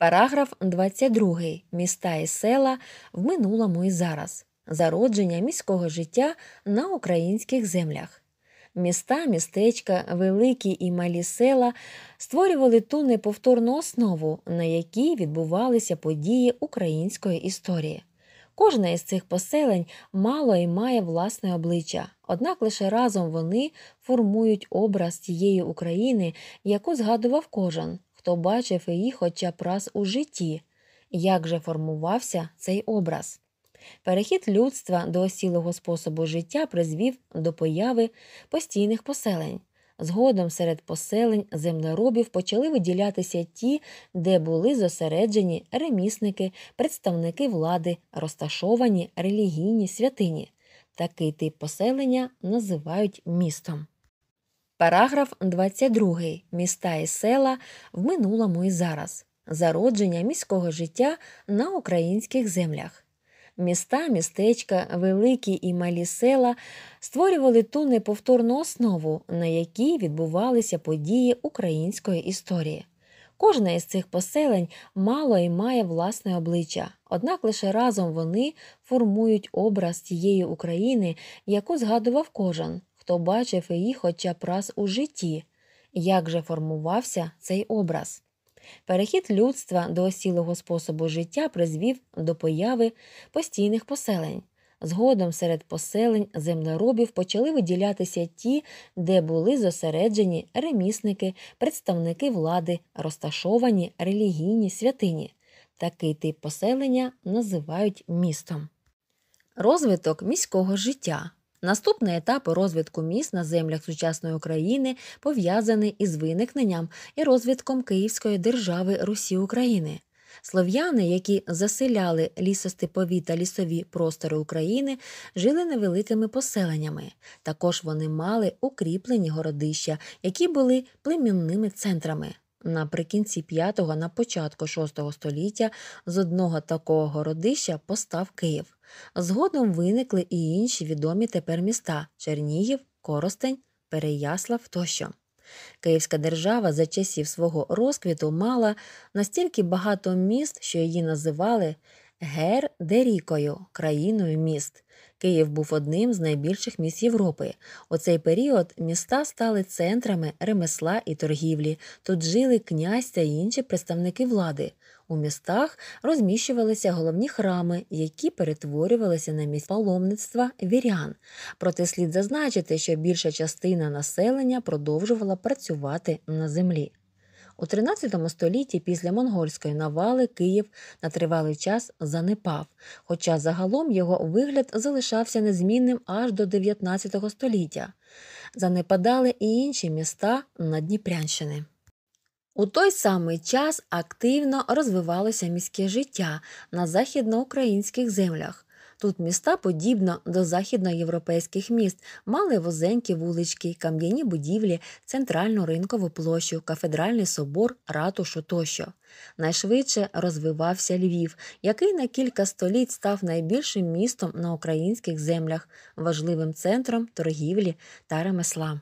Параграф 22. Міста і села в минулому і зараз. Зародження міського життя на українських землях. Міста, містечка, великі і малі села створювали ту неповторну основу, на якій відбувалися події української історії. Кожне із цих поселень мало і має власне обличчя, однак лише разом вони формують образ тієї України, яку згадував кожен хто бачив її хоча б раз у житті, як же формувався цей образ. Перехід людства до осілого способу життя призвів до появи постійних поселень. Згодом серед поселень землеробів почали виділятися ті, де були зосереджені ремісники, представники влади, розташовані релігійні святині. Такий тип поселення називають містом. Параграф 22. Міста і села в минулому і зараз. Зародження міського життя на українських землях. Міста, містечка, великі і малі села створювали ту неповторну основу, на якій відбувалися події української історії. Кожне із цих поселень мало і має власне обличчя, однак лише разом вони формують образ тієї України, яку згадував кожен хто бачив її хоча б раз у житті, як же формувався цей образ. Перехід людства до осілого способу життя призвів до появи постійних поселень. Згодом серед поселень землеробів почали виділятися ті, де були зосереджені ремісники, представники влади, розташовані релігійні святині. Такий тип поселення називають містом. Розвиток міського життя Наступний етап розвитку міст на землях сучасної України пов'язаний із виникненням і розвитком Київської держави Русі України. Слов'яни, які заселяли лісостепові та лісові простори України, жили невеликими поселеннями. Також вони мали укріплені городища, які були племінними центрами. Наприкінці п'ятого на початку шостого століття з одного такого городища постав Київ. Згодом виникли і інші відомі тепер міста Чернігів, Коростень, Переяслав тощо. Київська держава за часів свого розквіту мала настільки багато міст, що її називали Гер де рікою, країною міст. Київ був одним з найбільших міст Європи. У цей період міста стали центрами ремесла і торгівлі. Тут жили князь та інші представники влади. У містах розміщувалися головні храми, які перетворювалися на місць паломництва вірян. Проте слід зазначити, що більша частина населення продовжувала працювати на землі. У XIII столітті після монгольської навали Київ на тривалий час занепав, хоча загалом його вигляд залишався незмінним аж до ХІХ століття. Занепадали і інші міста Надніпрянщини. У той самий час активно розвивалося міське життя на західноукраїнських землях. Тут міста, подібно до західноєвропейських міст, мали возенькі вулички, кам'яні будівлі, центральну ринкову площу, кафедральний собор, ратушу тощо. Найшвидше розвивався Львів, який на кілька століть став найбільшим містом на українських землях, важливим центром торгівлі та ремесла.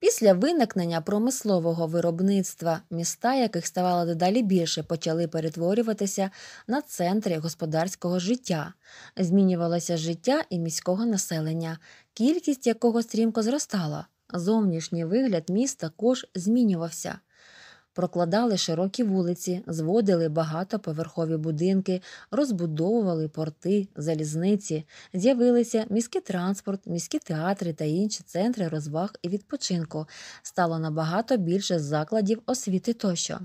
Після виникнення промислового виробництва міста, яких ставало дедалі більше, почали перетворюватися на центри господарського життя. Змінювалося життя і міського населення, кількість якого стрімко зростала. Зовнішній вигляд міста також змінювався прокладали широкі вулиці, зводили багатоповерхові будинки, розбудовували порти, залізниці, з'явилися міський транспорт, міські театри та інші центри розваг і відпочинку. Стало набагато більше закладів освіти тощо.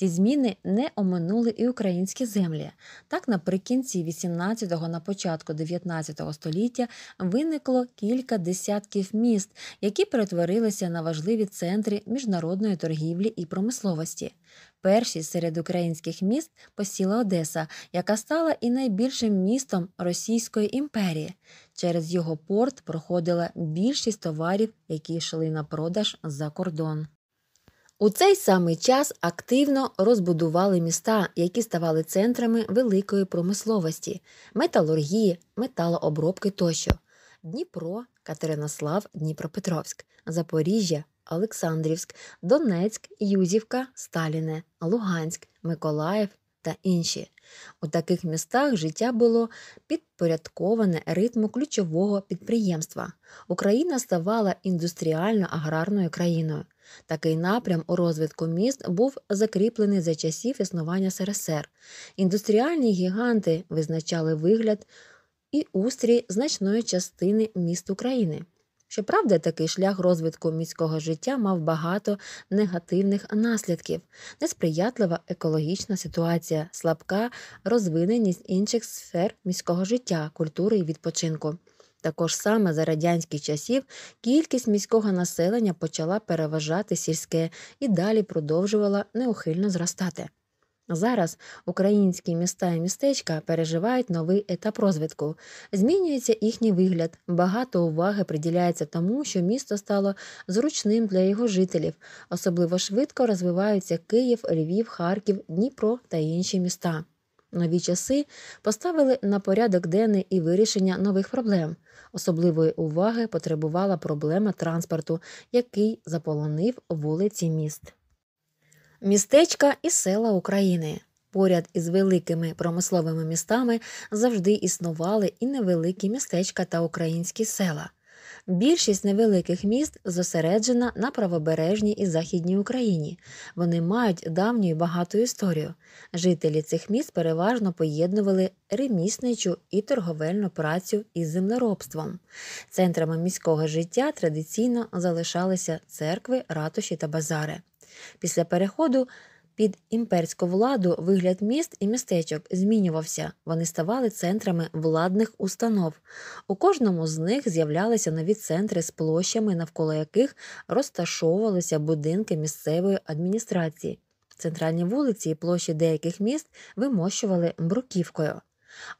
Ці зміни не оминули і українські землі. Так, наприкінці 18-го на початку 19-го століття виникло кілька десятків міст, які перетворилися на важливі центри міжнародної торгівлі і промисловості. Перші серед українських міст посіла Одеса, яка стала і найбільшим містом Російської імперії. Через його порт проходила більшість товарів, які йшли на продаж за кордон. У цей самий час активно розбудували міста, які ставали центрами великої промисловості, металургії, металообробки тощо: Дніпро, Катеринослав, Дніпропетровськ, Запоріжжя, Олександрівськ, Донецьк, Юзівка, Сталіне, Луганськ, Миколаїв та інші. У таких містах життя було підпорядковане ритму ключового підприємства. Україна ставала індустріально аграрною країною. Такий напрям у розвитку міст був закріплений за часів існування СРСР. Індустріальні гіганти визначали вигляд і устрій значної частини міст України. Щоправда, такий шлях розвитку міського життя мав багато негативних наслідків: несприятлива екологічна ситуація, слабка розвиненість інших сфер міського життя, культури і відпочинку. Також саме за радянських часів кількість міського населення почала переважати сільське і далі продовжувала неухильно зростати. Зараз українські міста і містечка переживають новий етап розвитку, змінюється їхній вигляд. Багато уваги приділяється тому, що місто стало зручним для його жителів. Особливо швидко розвиваються Київ, Львів, Харків, Дніпро та інші міста. Нові часи поставили на порядок денний і вирішення нових проблем. Особливої уваги потребувала проблема транспорту, який заполонив вулиці міст. Містечка і села України. Поряд із великими промисловими містами завжди існували і невеликі містечка та українські села. Більшість невеликих міст зосереджена на правобережній і західній Україні. Вони мають давню і багату історію. Жителі цих міст переважно поєднували ремісничу і торговельну працю із землеробством. Центрами міського життя традиційно залишалися церкви, ратуші та базари. Після переходу під імперську владу вигляд міст і містечок змінювався, вони ставали центрами владних установ. У кожному з них з'являлися нові центри з площами, навколо яких розташовувалися будинки місцевої адміністрації. Центральні вулиці і площі деяких міст вимощували бруківкою.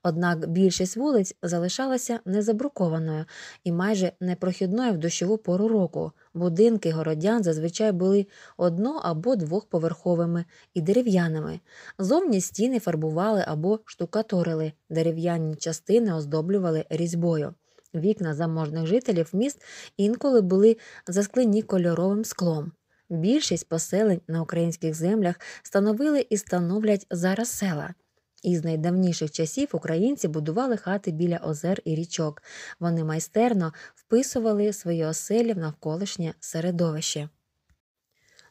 Однак більшість вулиць залишалася незабрукованою і майже непрохідною в дощову пору року. Будинки городян зазвичай були одно або двохповерховими і дерев'яними. Зовні стіни фарбували або штукаторили, дерев'яні частини оздоблювали різьбою. Вікна заможних жителів міст інколи були засклені кольоровим склом. Більшість поселень на українських землях становили і становлять зараз села. Із найдавніших часів українці будували хати біля озер і річок. Вони майстерно вписували свої оселі в навколишнє середовище.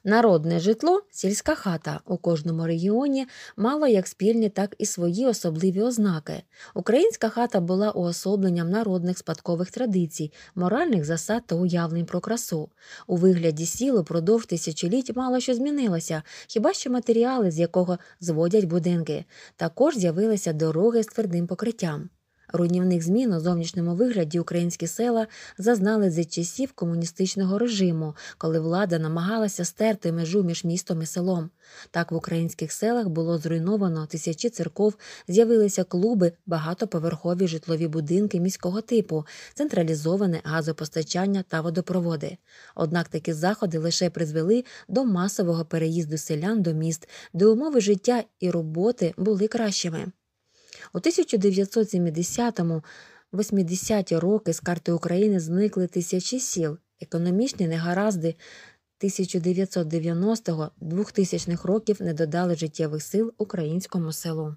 Народне житло, сільська хата у кожному регіоні мала як спільні, так і свої особливі ознаки. Українська хата була уособленням народних спадкових традицій, моральних засад та уявлень про красу. У вигляді сілу продовж тисячоліть мало що змінилося, хіба що матеріали, з якого зводять будинки. Також з'явилися дороги з твердим покриттям. Руйнівних змін у зовнішньому вигляді українські села зазнали за часів комуністичного режиму, коли влада намагалася стерти межу між містом і селом. Так в українських селах було зруйновано тисячі церков, з'явилися клуби, багатоповерхові житлові будинки міського типу, централізоване газопостачання та водопроводи. Однак такі заходи лише призвели до масового переїзду селян до міст, де умови життя і роботи були кращими. У 1970 80-ті роки з карти України зникли тисячі сіл, економічні негаразди 1990-2000-х років не додали життєвих сил українському селу.